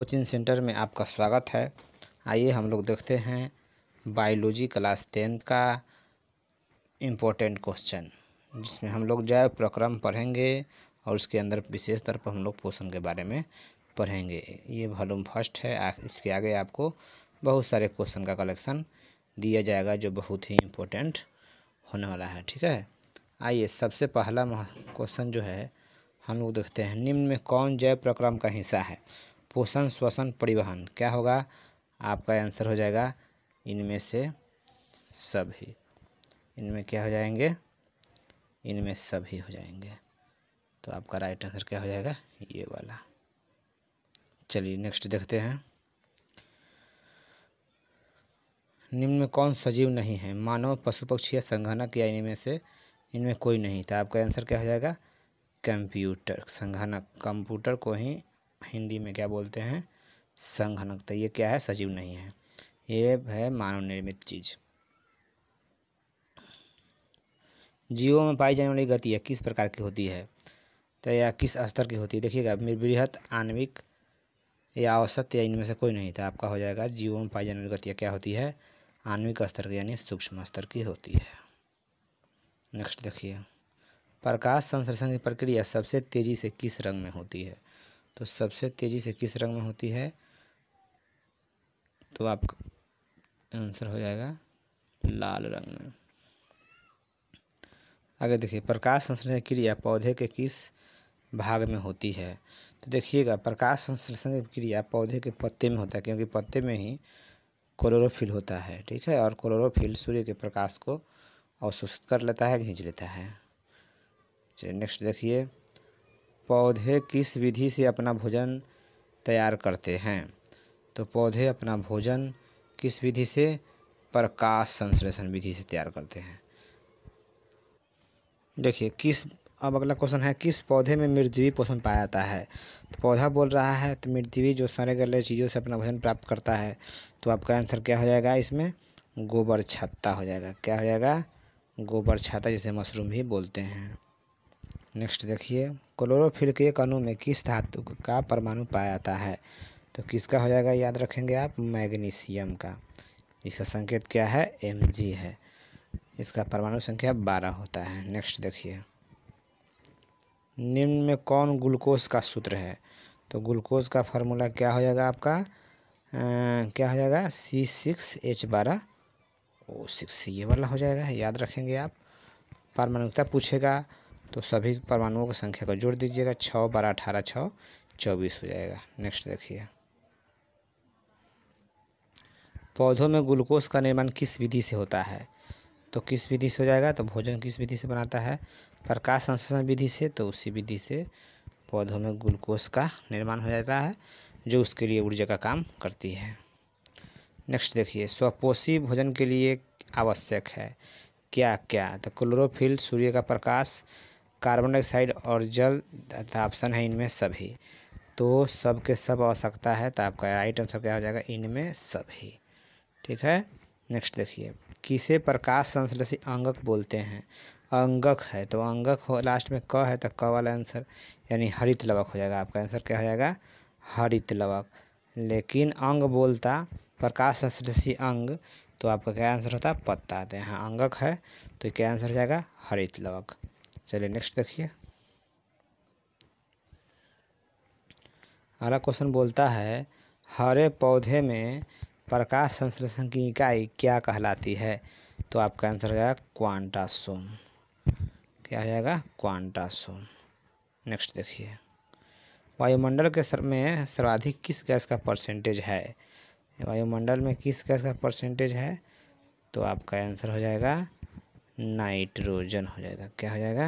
coaching centre में आपका स्वागत है आइए हम लोग देखते हैं बायोलॉजी क्लास टेंथ का इम्पोर्टेंट क्वेश्चन जिसमें हम लोग जैव प्रक्रम पढ़ेंगे और उसके अंदर विशेष तौर पर हम लोग पोषण के बारे में पढ़ेंगे ये वॉलूम फर्स्ट है इसके आगे आपको बहुत सारे क्वेश्चन का कलेक्शन दिया जाएगा जो बहुत ही इम्पोर्टेंट होने वाला है ठीक है आइए सबसे पहला क्वेश्चन जो है हम लोग देखते हैं निम्न में कौन जैव प्रक्रम का हिस्सा है पोषण श्वसन परिवहन क्या होगा आपका आंसर हो जाएगा इनमें से सभी इनमें क्या हो जाएंगे इनमें सभी हो जाएंगे तो आपका राइट आंसर क्या हो जाएगा ये वाला चलिए नेक्स्ट देखते हैं निम्न में कौन सजीव नहीं है मानव पशु पक्षी या संघनक या इनमें से इनमें कोई नहीं था तो आपका आंसर क्या हो जाएगा कंप्यूटर संघनक कंप्यूटर को ही हिंदी में क्या बोलते हैं संघनकता तो ये क्या है सजीव नहीं है ये है मानव निर्मित चीज जीवों में पाई जाने वाली गति किस प्रकार की होती है तो या किस स्तर की होती है देखिएगा बृहत आणविक या औसत या इनमें से कोई नहीं था तो आपका हो जाएगा जीवों में पाई जाने वाली गतियाँ क्या होती है आणविक स्तर की यानी सूक्ष्म स्तर की होती है नेक्स्ट देखिए प्रकाश संश्लेषण की प्रक्रिया सबसे तेज़ी से किस रंग में होती है तो सबसे तेज़ी से किस रंग में होती है तो आपका आंसर हो जाएगा लाल रंग में आगे देखिए प्रकाश संश्लेषण क्रिया पौधे के किस भाग में होती है तो देखिएगा प्रकाश संश्लेषण क्रिया पौधे के पत्ते में होता है क्योंकि पत्ते में ही क्लोरोफिल होता है ठीक है और क्लोरोफिल सूर्य के प्रकाश को अवशोषित कर लेता है खींच लेता है चलिए नेक्स्ट देखिए पौधे किस विधि से अपना भोजन तैयार करते हैं तो पौधे अपना भोजन किस विधि से प्रकाश संश्लेषण विधि से तैयार करते हैं देखिए किस अब अगला क्वेश्चन है किस पौधे में मृदवी पोषण पाया जाता है तो पौधा बोल रहा है तो मृदवी जो सारे गले चीज़ों से अपना भोजन प्राप्त करता है तो आपका आंसर क्या हो जाएगा इसमें गोबर छत्ता हो जाएगा क्या हो जाएगा गोबर छत्ता जिसे मशरूम भी बोलते हैं नेक्स्ट देखिए क्लोरोफिल के कणु में किस धातु का परमाणु पाया जाता है तो किसका हो जाएगा याद रखेंगे आप मैग्नीशियम का इसका संकेत क्या है एम है इसका परमाणु संख्या बारह होता है नेक्स्ट देखिए निम्न में कौन ग्लूकोज का सूत्र है तो ग्लूकोज का फार्मूला क्या हो जाएगा आपका आ, क्या हो जाएगा सी सिक्स एच बारह ओ सिक्स ये वाला हो जाएगा याद रखेंगे आप परमाणुता पूछेगा तो सभी परमाणुओं की संख्या को जोड़ दीजिएगा छः बारह अठारह छः चौबीस हो जाएगा नेक्स्ट देखिए पौधों में ग्लूकोज का निर्माण किस विधि से होता है तो किस विधि से हो जाएगा तो भोजन किस विधि से बनाता है प्रकाश संश्लेषण विधि से तो उसी विधि से पौधों में ग्लूकोज का निर्माण हो जाता है जो उसके लिए ऊर्जा का काम करती है नेक्स्ट देखिए स्वपोषी भोजन के लिए आवश्यक है क्या क्या तो क्लोरोफिल सूर्य का प्रकाश कार्बन डाइऑक्साइड और जल ऑप्शन है इनमें सभी तो सब के सब आवश्यकता है तो आपका राइट आंसर क्या हो जाएगा इनमें सभी ठीक है नेक्स्ट देखिए किसे प्रकाश संश्लेषी अंगक बोलते हैं अंगक है तो अंगक हो लास्ट में क है तो क वाला आंसर यानी हरित लवक हो जाएगा आपका आंसर क्या हो जाएगा हरित लवक लेकिन अंग बोलता प्रकाश संश्लेषी अंग तो आपका क्या आंसर होता है पत्ता आते तो हैं अंगक है तो क्या आंसर हो जाएगा हरित लवक चलिए नेक्स्ट देखिए अगला क्वेश्चन बोलता है हरे पौधे में प्रकाश संश्लेषण की इकाई क्या कहलाती है तो आपका आंसर हो जाएगा क्वांटासोम क्या हो जाएगा क्वांटासोम नेक्स्ट देखिए वायुमंडल के सर में सर्वाधिक किस गैस का परसेंटेज है वायुमंडल में किस गैस का परसेंटेज है तो आपका आंसर हो जाएगा नाइट्रोजन हो जाएगा क्या हो जाएगा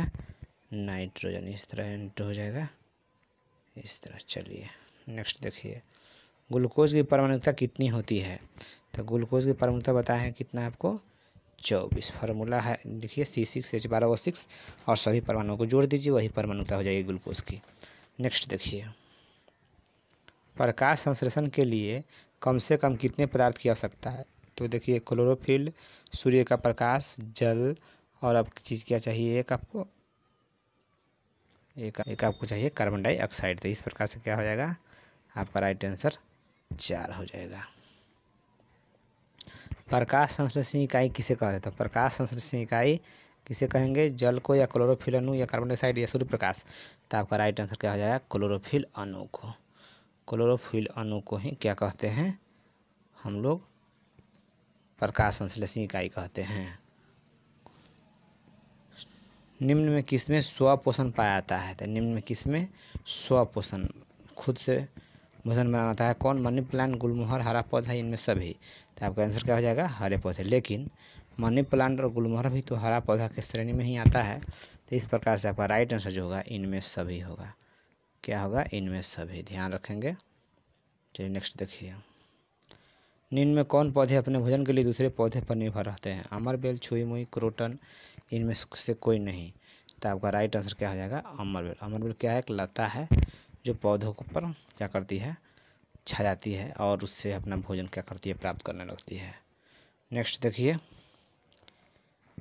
नाइट्रोजन इस तरह एन टू हो जाएगा इस तरह चलिए नेक्स्ट देखिए ग्लूकोज की परमाणुता कितनी होती है तो ग्लूकोज की परमाणुता बताया है कितना आपको चौबीस फार्मूला है देखिए सी सिक्स एच बारह ओ सिक्स और सभी परमाणुओं को जोड़ दीजिए वही परमाणुता हो जाएगी ग्लूकोज की नेक्स्ट देखिए प्रकाश संश्लेषण के लिए कम से कम कितने पदार्थ की आवश्यकता है तो देखिए क्लोरोफिल सूर्य का प्रकाश जल और अब चीज़ क्या चाहिए एक आपको एक एक आपको चाहिए कार्बन डाइऑक्साइड तो इस प्रकार से क्या हो जाएगा आपका राइट आंसर चार हो जाएगा प्रकाश संश्लेषण इकाई किसे कहा जाता है तो प्रकाश संश्लेषण इकाई किसे कहेंगे जल को या क्लोरोफिल अणु या कार्बन डाइऑक्साइड या सूर्य प्रकाश तो आपका राइट आंसर क्या हो जाएगा क्लोरोफिल अणु को क्लोरोफिल अणु को ही क्या कहते हैं हम लोग प्रकाश संश्लेषण इकाई कहते हैं निम्न में किसमें स्वपोषण पाया जाता है तो निम्न में किसमें स्वपोषण खुद से भोजन बनाता है कौन मनी प्लांट गुलमोहर हरा पौधा इनमें सभी तो आपका आंसर क्या हो जाएगा हरे पौधे लेकिन मनी प्लांट और गुलमोहर भी तो हरा पौधा के श्रेणी में ही आता है तो इस प्रकार से आपका राइट आंसर जो होगा इनमें सभी होगा क्या होगा इनमें सभी ध्यान रखेंगे चलिए नेक्स्ट देखिए निम्न में कौन पौधे अपने भोजन के लिए दूसरे पौधे पर निर्भर रहते हैं अमर बेल छुई मुई क्रोटन इनमें से कोई नहीं तो आपका राइट आंसर क्या हो जाएगा अमर बेल अमर बेल क्या है एक लता है जो पौधों पर क्या करती है छा जाती है और उससे अपना भोजन क्या करती है प्राप्त करने लगती है नेक्स्ट देखिए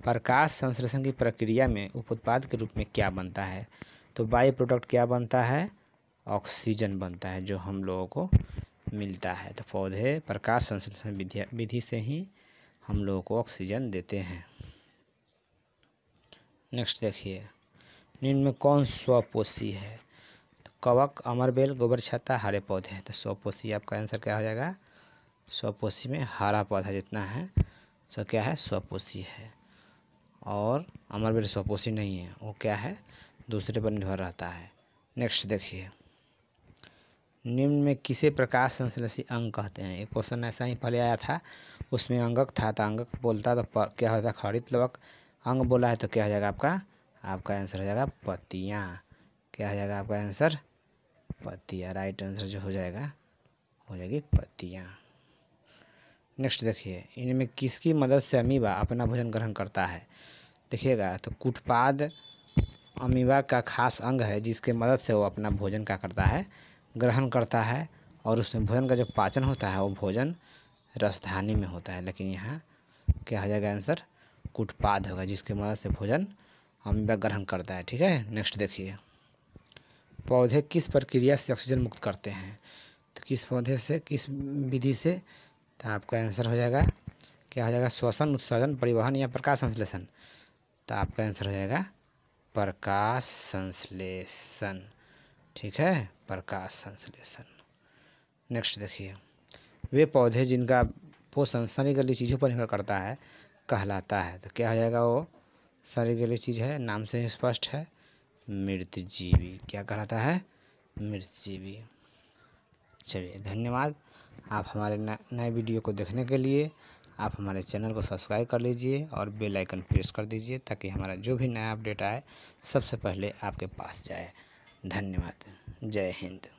प्रकाश संश्लेषण की प्रक्रिया में उप उत्पाद के रूप में क्या बनता है तो बायो प्रोडक्ट क्या बनता है ऑक्सीजन बनता है जो हम लोगों को मिलता है तो पौधे प्रकाश संश्लेषण विधि विधि से ही हम लोगों को ऑक्सीजन देते हैं नेक्स्ट देखिए निम्न में कौन स्वपोषी है तो कवक अमरबेल गोबर छत्ता हरे पौधे हैं तो स्वपोषी आपका आंसर क्या हो जाएगा स्वपोषी में हरा पौधा जितना है सो क्या है स्वपोषी है और अमरबेल स्वपोषी नहीं है वो क्या है दूसरे पर निर्भर रहता है नेक्स्ट देखिए निम्न में किसे प्रकाश संश्लेषी अंग कहते हैं एक क्वेश्चन ऐसा ही पहले आया था उसमें अंगक था तो अंगक बोलता तो क्या होता खड़ित लवक अंग बोला है तो क्या हो जाएगा आपका आपका आंसर हो जाएगा पतिया क्या हो जाएगा आपका आंसर पतिया राइट आंसर जो हो जाएगा हो जाएगी पतिया नेक्स्ट देखिए इनमें किसकी मदद से अमीबा अपना भोजन ग्रहण करता है देखिएगा तो कुटपाद अमीबा का खास अंग है जिसके मदद से वो अपना भोजन क्या करता है ग्रहण करता है और उसमें भोजन का जो पाचन होता है वो भोजन रसधानी में होता है लेकिन यहाँ क्या हो जाएगा आंसर कुटपाद होगा जिसके मदद से भोजन अम्बा ग्रहण करता है ठीक है नेक्स्ट देखिए पौधे किस प्रक्रिया से ऑक्सीजन मुक्त करते हैं तो किस पौधे से किस विधि से तो आपका आंसर हो जाएगा क्या हो जाएगा श्वसन उत्सर्जन परिवहन या प्रकाश संश्लेषण तो आपका आंसर हो जाएगा प्रकाश संश्लेषण ठीक है प्रकाश संश्लेषण नेक्स्ट देखिए वे पौधे जिनका पोषण संस्थानिक गली चीज़ों पर निर्भर करता है कहलाता है तो क्या हो जाएगा वो शरीर गली चीज़ है नाम से स्पष्ट है मृतजीवी क्या कहलाता है मृतजीवी चलिए धन्यवाद आप हमारे नए वीडियो को देखने के लिए आप हमारे चैनल को सब्सक्राइब कर लीजिए और बेल आइकन प्रेस कर दीजिए ताकि हमारा जो भी नया अपडेट आए सबसे पहले आपके पास जाए धन्यवाद जय हिंद